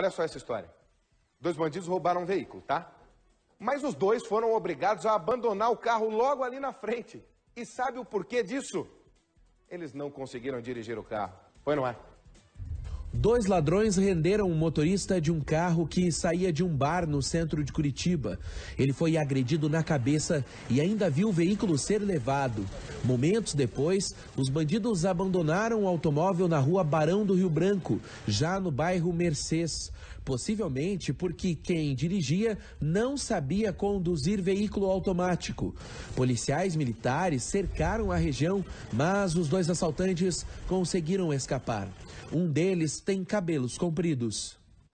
Olha só essa história. Dois bandidos roubaram um veículo, tá? Mas os dois foram obrigados a abandonar o carro logo ali na frente. E sabe o porquê disso? Eles não conseguiram dirigir o carro. Foi não é? Dois ladrões renderam o um motorista de um carro que saía de um bar no centro de Curitiba. Ele foi agredido na cabeça e ainda viu o veículo ser levado. Momentos depois, os bandidos abandonaram o automóvel na rua Barão do Rio Branco, já no bairro Mercês. Possivelmente porque quem dirigia não sabia conduzir veículo automático. Policiais militares cercaram a região, mas os dois assaltantes conseguiram escapar. Um deles tem cabelos compridos.